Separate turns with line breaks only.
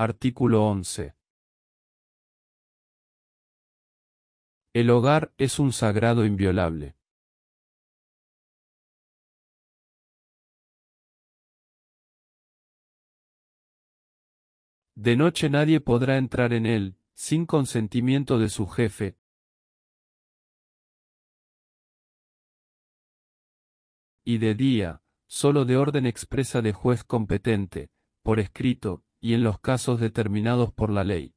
Artículo 11. El hogar es un sagrado inviolable.
De noche nadie podrá entrar en él, sin consentimiento de su jefe. Y de día, solo de orden expresa de juez competente, por escrito, y en los
casos determinados por la ley.